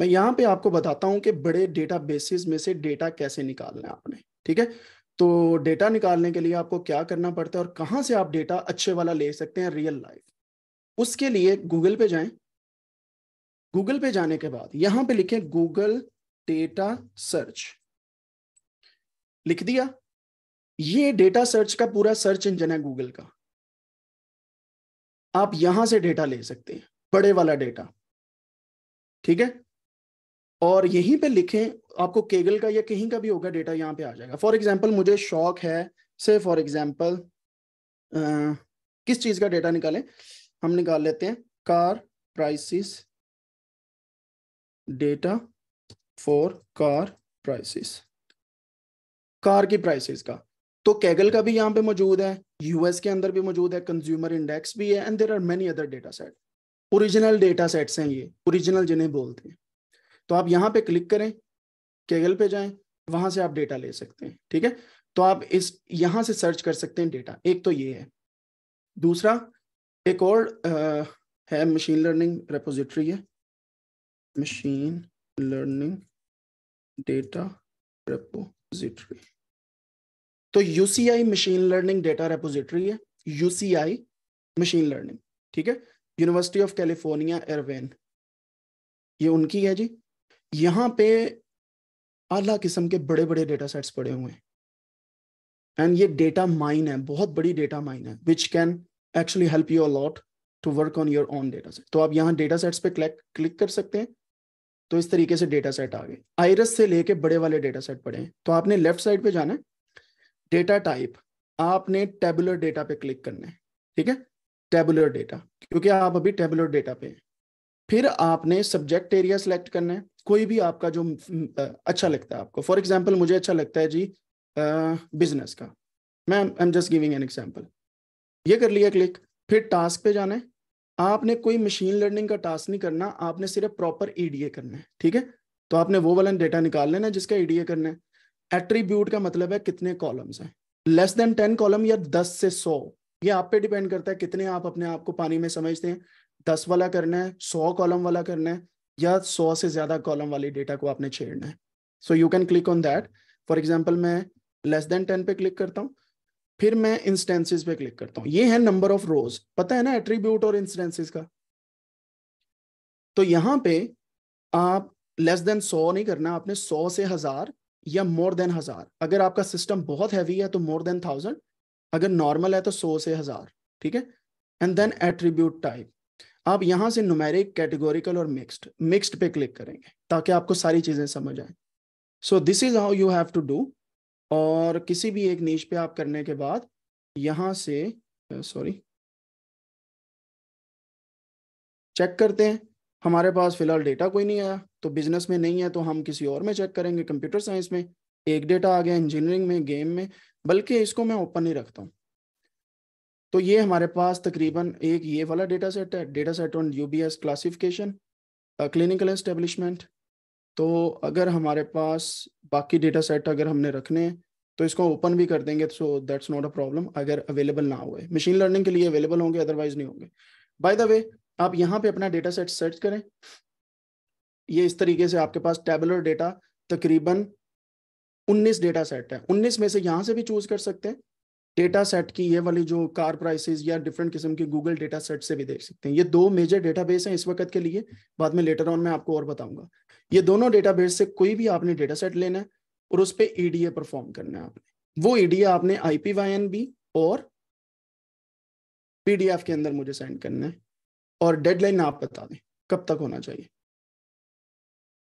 मैं यहाँ पे आपको बताता हूँ कि बड़े डेटा बेसिस में से डेटा कैसे निकालना है आपने ठीक है तो डेटा निकालने के लिए आपको क्या करना पड़ता है और कहाँ से आप डेटा अच्छे वाला ले सकते हैं रियल लाइफ उसके लिए गूगल पे जाएं गूगल पे जाने के बाद यहाँ पे लिखें गूगल डेटा सर्च लिख दिया ये डेटा सर्च का पूरा सर्च इंजन है गूगल का आप यहां से डेटा ले सकते हैं बड़े वाला डेटा ठीक है और यहीं पे लिखें आपको केगल का या कहीं का भी होगा डेटा यहाँ पे आ जाएगा फॉर एग्जाम्पल मुझे शौक है से फॉर एग्जाम्पल किस चीज का डेटा निकालें हम निकाल लेते हैं car prices data for car prices car की प्राइसिस का तो कैगल का भी यहाँ पे मौजूद है यूएस के अंदर भी मौजूद है कंज्यूमर इंडेक्स भी है and there are many other data set original data sets हैं ये ओरिजिनल जिन्हें बोलते हैं तो आप यहां पे क्लिक करें केगल पे जाएं वहां से आप डेटा ले सकते हैं ठीक है तो आप इस यहां से सर्च कर सकते हैं डेटा एक तो ये है दूसरा एक और आ, है मशीन लर्निंग रेपोजिटरी है मशीन लर्निंग डेटा रेपोजिटरी तो UCI machine learning data repository है यूसीआई मशीन लर्निंग ठीक है यूनिवर्सिटी ऑफ कैलिफोर्निया एरवेन ये उनकी है जी यहाँ पे आला किस्म के बड़े बड़े डेटा सेट्स पड़े हुए हैं एंड ये डेटा माइन है बहुत बड़ी डेटा माइन है which can actually help you a lot to work on your own data set तो आप यहाँ डेटा सेट्स पे क्लिक क्लिक कर सकते हैं तो इस तरीके से डेटा सेट आ गए आयरस से लेके बड़े वाले डेटा सेट पड़े हैं तो आपने लेफ्ट साइड पे जाना है डेटा टाइप आपने टेबुलर डेटा पे क्लिक करना है ठीक है टेबुलर डेटा क्योंकि आप अभी टेबुलर डेटा पे हैं फिर आपने सब्जेक्ट एरिया सेलेक्ट करना है कोई भी आपका जो हम्म, अच्छा लगता है आपको फॉर एग्जाम्पल मुझे अच्छा लगता है जी बिजनेस का ma'am I am just giving an example ये कर लिया क्लिक फिर टास्क पे जाना है आपने कोई मशीन लर्निंग का टास्क नहीं करना आपने सिर्फ प्रॉपर ईडीए करना है ठीक है तो आपने वो वाला डेटा निकाल लेना है जिसका ईडीए करना है एट्रीब्यूट का मतलब है कितने कॉलम्स हैं लेस देन टेन कॉलम या दस से सौ ये आप पे डिपेंड करता है कितने आप अपने आप को पानी में समझते हैं दस वाला करना है सौ कॉलम वाला करना है या सौ से ज़्यादा कॉलम वाली डेटा को आपने छेड़ना है so you can click on that for example मैं लेस देन टेन पे क्लिक करता हूँ फिर मैं इंस्टेंसेस पे क्लिक करता हूँ ये है नंबर ऑफ रोज पता है ना एट्रीब्यूट और इंस्टेंसिस का तो यहाँ पे आप लेस देन सौ नहीं करना आपने सौ से हजार या मोर देन हजार अगर आपका सिस्टम बहुत हैवी है तो मोर देन थाउजेंड अगर नॉर्मल है तो सौ से हजार ठीक है एंड देन एट्रीब्यूट टाइप आप यहां से नुमेरिक कैटेगोरिकल और मिक्स्ड मिक्स्ड पे क्लिक करेंगे ताकि आपको सारी चीजें समझ आए so this is how you have to do और किसी भी एक नीच पे आप करने के बाद यहां से सॉरी uh, चेक करते हैं हमारे पास फिलहाल डेटा कोई नहीं आया तो बिजनेस में नहीं है तो हम किसी और में चेक करेंगे कंप्यूटर साइंस में एक डेटा आ गया इंजीनियरिंग में गेम में बल्कि इसको मैं ओपन ही रखता हूँ तो ये हमारे पास तकरीबन एक ये वाला डेटा सेट है data set on UBS classification clinical establishment तो अगर हमारे पास बाकी डेटा सेट अगर हमने रखने हैं तो इसको ओपन भी कर देंगे so that's not a problem अगर अवेलेबल ना हुए मशीन लर्निंग के लिए अवेलेबल होंगे अदरवाइज नहीं होंगे बाय द वे आप यहाँ पे अपना डेटा सेट सर्च करें ये इस तरीके से आपके पास टेबलर डेटा तकरीबन 19 डेटा सेट है 19 में से यहाँ से भी चूज कर सकते हैं डेटा सेट की ये वाली जो कार प्राइसेस या डिफरेंट किस्म की गूगल डेटा सेट से भी देख सकते हैं ये दो मेजर डेटाबेस हैं इस वक्त के लिए बाद में लेटर ऑन मैं आपको और बताऊंगा ये दोनों डेटाबेस से कोई भी आपने डेटा सेट लेना है और उस पर ईडीए परफॉर्म करना है आपने वो ईडीए e आपने आईपीवाईएनबी और पीडीएफ के अंदर मुझे सेंड करना है और डेडलाइन आप बता दें कब तक होना चाहिए